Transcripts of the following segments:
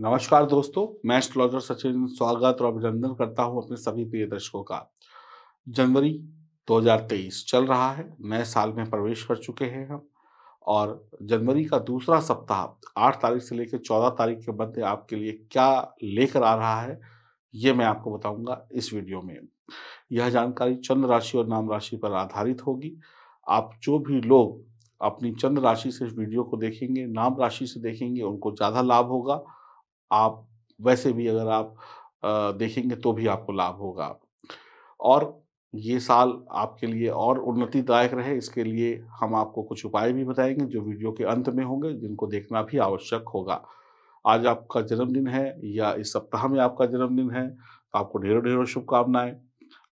नमस्कार दोस्तों मैं एस्ट्रोलॉजर सचिन स्वागत और अभिनंदन करता हूं अपने सभी प्रिय दर्शकों का जनवरी 2023 चल रहा है नए साल में प्रवेश कर चुके हैं हम और जनवरी का दूसरा सप्ताह आठ तारीख से लेकर चौदह तारीख के मध्य आपके लिए क्या लेकर आ रहा है ये मैं आपको बताऊंगा इस वीडियो में यह जानकारी चंद्र राशि और नाम राशि पर आधारित होगी आप जो भी लोग अपनी चंद्र राशि से इस वीडियो को देखेंगे नाम राशि से देखेंगे उनको ज़्यादा लाभ होगा आप वैसे भी अगर आप देखेंगे तो भी आपको लाभ होगा और ये साल आपके लिए और उन्नतिदायक रहे इसके लिए हम आपको कुछ उपाय भी बताएंगे जो वीडियो के अंत में होंगे जिनको देखना भी आवश्यक होगा आज आपका जन्मदिन है या इस सप्ताह में आपका जन्मदिन है तो आपको ढेरों ढेरों शुभकामनाएं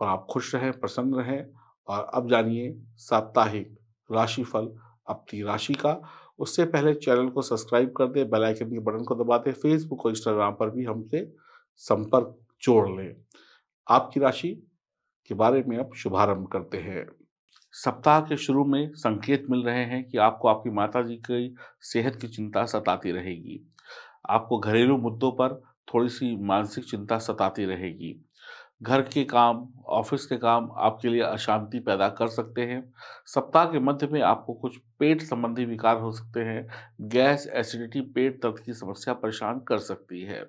और आप खुश रहें प्रसन्न रहें और अब जानिए साप्ताहिक राशिफल अपनी राशि का उससे पहले चैनल को सब्सक्राइब कर दें बेल आइकन के बटन को दबा दें फेसबुक और इंस्टाग्राम पर भी हमसे संपर्क जोड़ लें आपकी राशि के बारे में अब शुभारंभ करते हैं सप्ताह के शुरू में संकेत मिल रहे हैं कि आपको आपकी माता जी की सेहत की चिंता सताती रहेगी आपको घरेलू मुद्दों पर थोड़ी सी मानसिक चिंता सताती रहेगी घर के काम ऑफिस के काम आपके लिए अशांति पैदा कर सकते हैं सप्ताह के मध्य में आपको कुछ पेट संबंधी विकार हो सकते हैं गैस एसिडिटी पेट दर्द की समस्या परेशान कर सकती है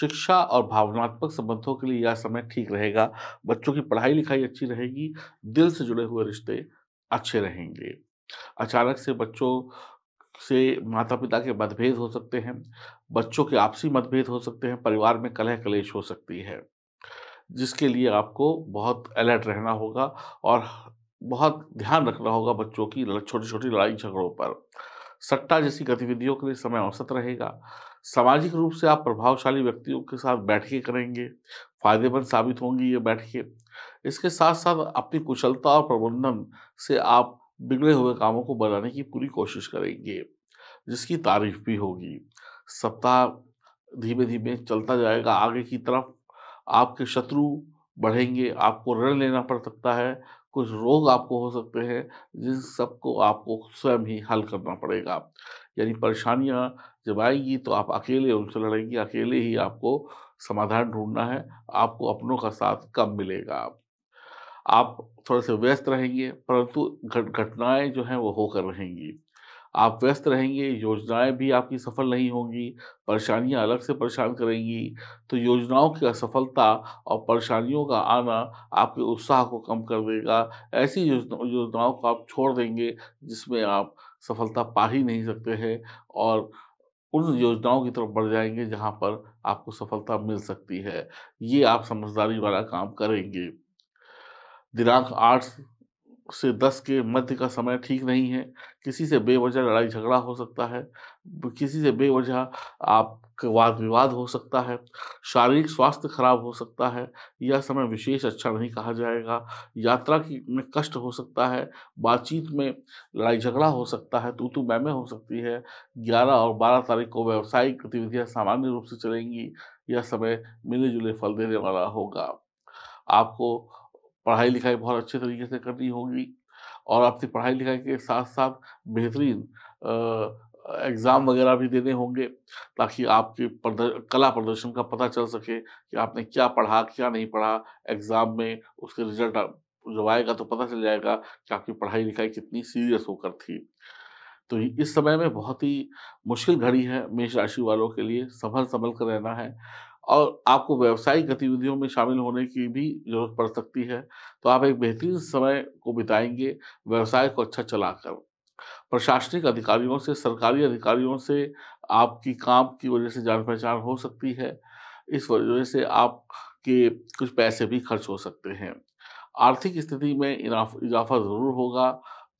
शिक्षा और भावनात्मक संबंधों के लिए यह समय ठीक रहेगा बच्चों की पढ़ाई लिखाई अच्छी रहेगी दिल से जुड़े हुए रिश्ते अच्छे रहेंगे अचानक से बच्चों से माता पिता के मतभेद हो सकते हैं बच्चों के आपसी मतभेद हो सकते हैं परिवार में कलह कलेश हो सकती है जिसके लिए आपको बहुत अलर्ट रहना होगा और बहुत ध्यान रखना होगा बच्चों की छोटी छोटी लड़ाई झगड़ों पर सट्टा जैसी गतिविधियों के लिए समय औसत रहेगा सामाजिक रूप से आप प्रभावशाली व्यक्तियों के साथ के करेंगे फायदेमंद साबित होंगी ये के इसके साथ साथ अपनी कुशलता और प्रबंधन से आप बिगड़े हुए कामों को बनाने की पूरी कोशिश करेंगे जिसकी तारीफ भी होगी सप्ताह धीमे धीमे चलता जाएगा आगे की तरफ आपके शत्रु बढ़ेंगे आपको ऋण लेना पड़ सकता है कुछ रोग आपको हो सकते हैं जिन सबको आपको स्वयं ही हल करना पड़ेगा यानी परेशानियां जब आएंगी तो आप अकेले उनसे लड़ेंगे अकेले ही आपको समाधान ढूंढना है आपको अपनों का साथ कम मिलेगा आप थोड़े से व्यस्त रहेंगे परंतु घटनाएं जो हैं वो होकर रहेंगी आप व्यस्त रहेंगे योजनाएं भी आपकी सफल नहीं होंगी परेशानियां अलग से परेशान करेंगी तो योजनाओं की असफलता और परेशानियों का आना आपके उत्साह को कम कर देगा ऐसी योजनाओं को आप छोड़ देंगे जिसमें आप सफलता पा ही नहीं सकते हैं और उन योजनाओं की तरफ बढ़ जाएंगे जहाँ पर आपको सफलता मिल सकती है ये आप समझदारी वाला काम करेंगे दिनांक आठ से दस के मध्य का समय ठीक नहीं है किसी से बेवजह लड़ाई झगड़ा हो सकता है किसी से बेवजह आप वाद विवाद हो सकता है शारीरिक स्वास्थ्य खराब हो सकता है यह समय विशेष अच्छा नहीं कहा जाएगा यात्रा की में कष्ट हो सकता है बातचीत में लड़ाई झगड़ा हो सकता है तू तू मैमे हो सकती है ग्यारह और बारह तारीख को व्यावसायिक गतिविधियां सामान्य रूप से चलेंगी यह समय मिले जुले फल देने वाला होगा आपको पढ़ाई लिखाई बहुत अच्छे तरीके से करनी होगी और आपकी पढ़ाई लिखाई के साथ साथ बेहतरीन एग्ज़ाम वगैरह भी देने होंगे ताकि आपके प्रदर, कला प्रदर्शन का पता चल सके कि आपने क्या पढ़ा क्या नहीं पढ़ा एग्ज़ाम में उसके रिजल्ट जब आएगा तो पता चल जाएगा कि आपकी पढ़ाई लिखाई कितनी सीरियस होकर थी तो इस समय में बहुत ही मुश्किल घड़ी है मेष राशि वालों के लिए संभल संभल कर रहना है और आपको व्यवसायिक गतिविधियों में शामिल होने की भी जरूरत पड़ सकती है तो आप एक बेहतरीन समय को बिताएंगे व्यवसाय को अच्छा चलाकर प्रशासनिक अधिकारियों से सरकारी अधिकारियों से आपकी काम की वजह से जान पहचान हो सकती है इस वजह से आपके कुछ पैसे भी खर्च हो सकते हैं आर्थिक स्थिति में इजाफा ज़रूर होगा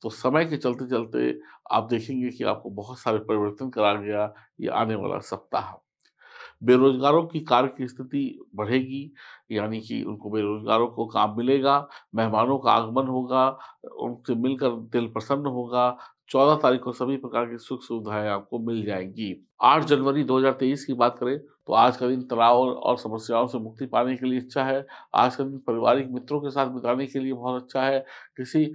तो समय के चलते चलते आप देखेंगे कि आपको बहुत सारे परिवर्तन करा गया ये आने वाला सप्ताह बेरोजगारों की कार्य की स्थिति बढ़ेगी यानी कि उनको बेरोजगारों को काम मिलेगा मेहमानों का आगमन होगा उनसे मिलकर दिल प्रसन्न होगा चौदह तारीख को सभी प्रकार की सुख सुविधाएं आपको मिल जाएंगी आठ जनवरी 2023 की बात करें तो आज का दिन तनाव और समस्याओं से मुक्ति पाने के लिए अच्छा है आज का दिन पारिवारिक मित्रों के साथ बिताने के लिए बहुत अच्छा है किसी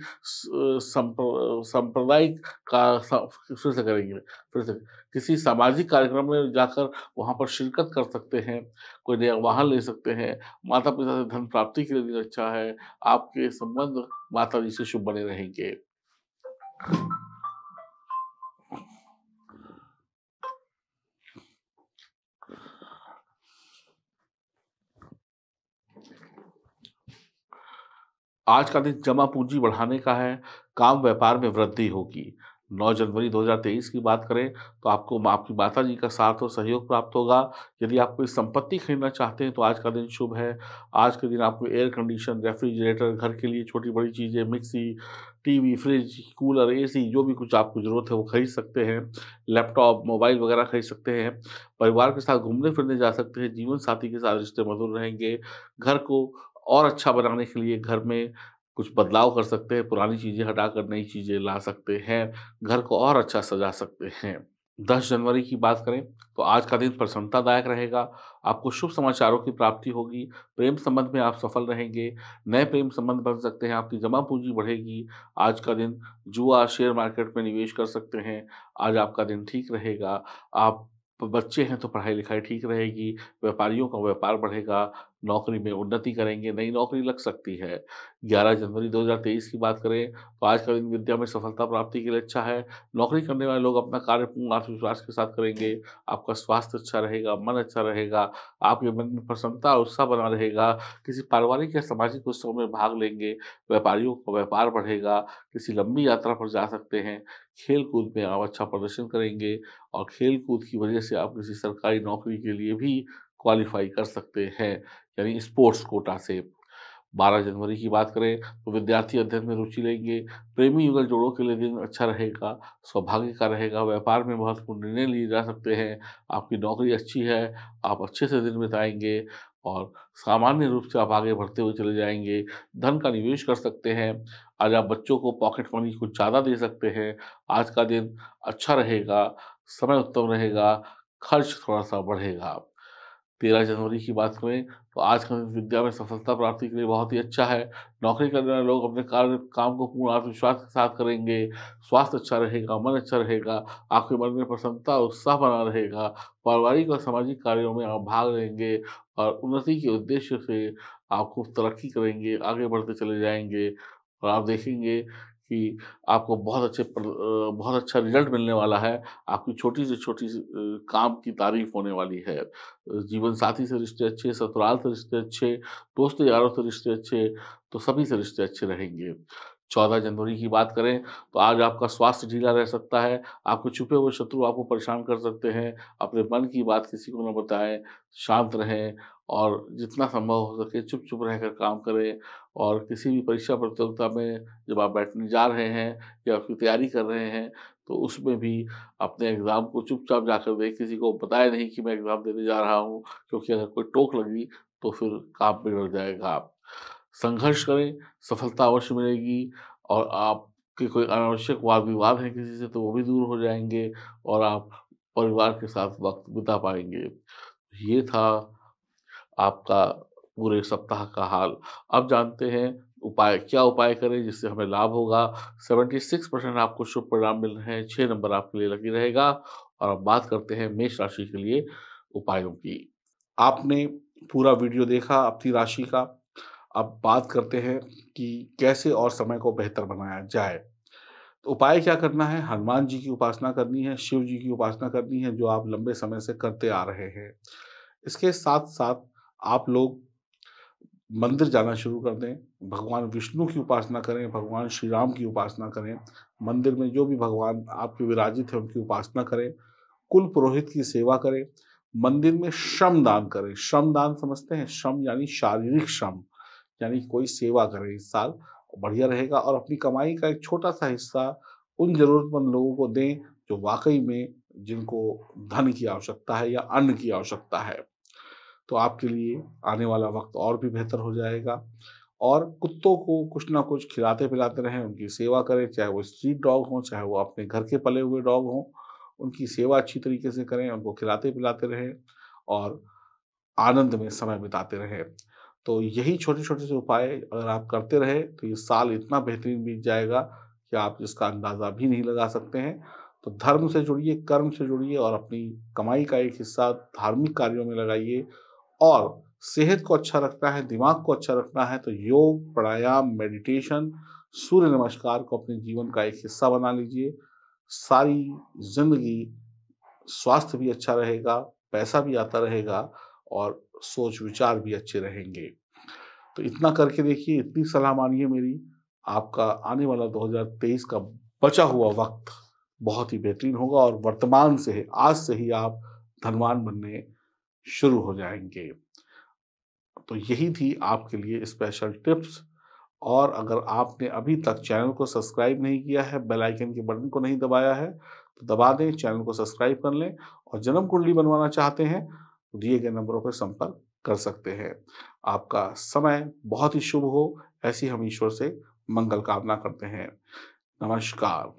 सांप्रदायिक का फिर से करेंगे फिर से किसी सामाजिक कार्यक्रम में जाकर वहाँ पर शिरकत कर सकते हैं कोई नया वाहन ले सकते हैं माता पिता से धन प्राप्ति के लिए दिन अच्छा है आपके संबंध माता जी से शुभ बने रहेंगे आज का दिन जमा पूंजी बढ़ाने का है काम व्यापार में वृद्धि होगी 9 जनवरी 2023 की बात करें तो आपको आपकी माता जी का साथ और सहयोग प्राप्त होगा यदि आप कोई संपत्ति खरीदना चाहते हैं तो आज का दिन शुभ है आज के दिन आपको एयर कंडीशन रेफ्रिजरेटर घर के लिए छोटी बड़ी चीज़ें mixie TV fridge cooler AC जो भी कुछ आपको ज़रूरत है वो खरीद सकते हैं लैपटॉप मोबाइल वगैरह खरीद सकते हैं परिवार के साथ घूमने फिरने जा सकते हैं जीवन साथी के साथ रिश्ते मधुर रहेंगे घर को और अच्छा बनाने के लिए घर में कुछ बदलाव कर सकते हैं पुरानी चीज़ें हटाकर नई चीज़ें ला सकते हैं घर को और अच्छा सजा सकते हैं 10 जनवरी की बात करें तो आज का दिन प्रसन्नतादायक रहेगा आपको शुभ समाचारों की प्राप्ति होगी प्रेम संबंध में आप सफल रहेंगे नए प्रेम संबंध बन सकते हैं आपकी जमा पूंजी बढ़ेगी आज का दिन जुआ शेयर मार्केट में निवेश कर सकते हैं आज आपका दिन ठीक रहेगा आप बच्चे हैं तो पढ़ाई लिखाई ठीक रहेगी व्यापारियों का व्यापार बढ़ेगा नौकरी में उन्नति करेंगे नई नौकरी लग सकती है 11 जनवरी 2023 की बात करें तो आज का दिन विद्या में सफलता प्राप्ति के लिए अच्छा है नौकरी करने वाले लोग अपना कार्य पूर्ण आत्मविश्वास के साथ करेंगे आपका स्वास्थ्य अच्छा रहेगा मन अच्छा रहेगा आपके मन में प्रसन्नता और उत्साह बना रहेगा किसी पारिवारिक या सामाजिक उत्सव में भाग लेंगे व्यापारियों का व्यापार बढ़ेगा किसी लंबी यात्रा पर जा सकते हैं खेल कूद में आप अच्छा प्रदर्शन करेंगे और खेल कूद की वजह से आप किसी सरकारी नौकरी के लिए भी क्वालिफाई कर सकते हैं यानी स्पोर्ट्स कोटा से 12 जनवरी की बात करें तो विद्यार्थी अध्ययन में रुचि लेंगे प्रेमी युगल जोड़ों के लिए दिन अच्छा रहेगा सौभाग्य का रहेगा व्यापार में महत्वपूर्ण निर्णय लिए जा सकते हैं आपकी नौकरी अच्छी है आप अच्छे से दिन बिताएंगे और सामान्य रूप से आप आगे बढ़ते हुए चले जाएंगे धन का निवेश कर सकते हैं आज आप बच्चों को पॉकेट मनी कुछ ज़्यादा दे सकते हैं आज का दिन अच्छा रहेगा समय उत्तम रहेगा खर्च थोड़ा सा बढ़ेगा तेरह जनवरी की बात करें तो आज का विद्या में सफलता प्राप्ति के लिए बहुत ही अच्छा है नौकरी करने वाले लोग अपने कार्य काम को पूर्ण आत्मविश्वास के साथ करेंगे स्वास्थ्य अच्छा रहेगा मन अच्छा रहेगा आपके मन में प्रसन्नता उत्साह बना रहेगा पारिवारिक और सामाजिक कार्यों में आप भाग लेंगे और उन्नति के उद्देश्य से आप खूब तरक्की करेंगे आगे बढ़ते चले जाएंगे और आप देखेंगे कि आपको बहुत अच्छे बहुत अच्छा रिजल्ट मिलने वाला है आपकी छोटी से छोटी काम की तारीफ होने वाली है जीवन साथी से रिश्ते अच्छे ससुराल से रिश्ते अच्छे दोस्त यारों से रिश्ते अच्छे तो सभी से रिश्ते अच्छे रहेंगे चौदह जनवरी की बात करें तो आज आपका स्वास्थ्य ढीला रह सकता है आपको छुपे हुए शत्रु आपको परेशान कर सकते हैं अपने मन की बात किसी को न बताएं शांत रहें और जितना संभव हो सके चुप चुप रहकर काम करें और किसी भी परीक्षा प्रतियोगिता में जब आप बैठने जा रहे हैं या उसकी तैयारी कर रहे हैं तो उसमें भी अपने एग्ज़ाम को चुपचाप जाकर दें किसी को बताए नहीं कि मैं एग्ज़ाम देने जा रहा हूँ क्योंकि अगर कोई टोक लगी तो फिर काम बिगड़ जाएगा आप संघर्ष करें सफलता अवश्य मिलेगी और आपके कोई अनावश्यक वाद विवाद हैं किसी से तो वो भी दूर हो जाएंगे और आप परिवार के साथ वक्त बिता पाएंगे ये था आपका पूरे सप्ताह का हाल अब जानते हैं उपाय क्या उपाय करें जिससे हमें लाभ होगा सेवेंटी सिक्स परसेंट आपको शुभ परिणाम मिल रहे हैं छः नंबर आपके लिए लगी रहेगा और अब बात करते हैं मेष राशि के लिए उपायों की आपने पूरा वीडियो देखा अपनी राशि का अब बात करते हैं कि कैसे और समय को बेहतर बनाया जाए तो उपाय क्या करना है हनुमान जी की उपासना करनी है शिव जी की उपासना करनी है जो आप लंबे समय से करते आ रहे हैं इसके साथ साथ आप लोग मंदिर जाना शुरू कर दें भगवान विष्णु की उपासना करें भगवान श्री राम की उपासना करें मंदिर में जो भी भगवान आपके विराजित हैं उनकी उपासना करें कुल पुरोहित की सेवा करें मंदिर में श्रम दान करें श्रम दान समझते हैं श्रम यानी शारीरिक श्रम यानी कोई सेवा करे इस साल बढ़िया रहेगा और अपनी कमाई का एक छोटा सा हिस्सा उन जरूरतमंद लोगों को दें जो वाकई में जिनको धन की आवश्यकता है या अन्न की आवश्यकता है तो आपके लिए आने वाला वक्त और भी बेहतर हो जाएगा और कुत्तों को कुछ ना कुछ खिलाते पिलाते रहें उनकी सेवा करें चाहे वो स्ट्रीट डॉग हों चाहे वो अपने घर के पले हुए डॉग हों उनकी सेवा अच्छी तरीके से करें उनको खिलाते पिलाते रहें और आनंद में समय बिताते रहें तो यही छोटे छोटे से उपाय अगर आप करते रहे तो ये साल इतना बेहतरीन बीत जाएगा कि आप इसका अंदाज़ा भी नहीं लगा सकते हैं तो धर्म से जुड़िए कर्म से जुड़िए और अपनी कमाई का एक हिस्सा धार्मिक कार्यों में लगाइए और सेहत को अच्छा रखना है दिमाग को अच्छा रखना है तो योग प्राणायाम मेडिटेशन सूर्य नमस्कार को अपने जीवन का एक हिस्सा बना लीजिए सारी जिंदगी स्वास्थ्य भी अच्छा रहेगा पैसा भी आता रहेगा और सोच विचार भी अच्छे रहेंगे तो इतना करके देखिए इतनी सलाह मानिए मेरी आपका आने वाला 2023 का बचा हुआ वक्त बहुत ही बेहतरीन होगा और वर्तमान से आज से ही आप धनवान बनने शुरू हो जाएंगे तो यही थी आपके लिए स्पेशल टिप्स और अगर आपने अभी तक चैनल को सब्सक्राइब नहीं किया है बेल आइकन के बटन को नहीं दबाया है तो दबा दें चैनल को सब्सक्राइब कर लें और जन्म कुंडली बनवाना चाहते हैं दिए गए नंबरों पर संपर्क कर सकते हैं आपका समय बहुत ही शुभ हो ऐसी हम ईश्वर से मंगल कामना करते हैं नमस्कार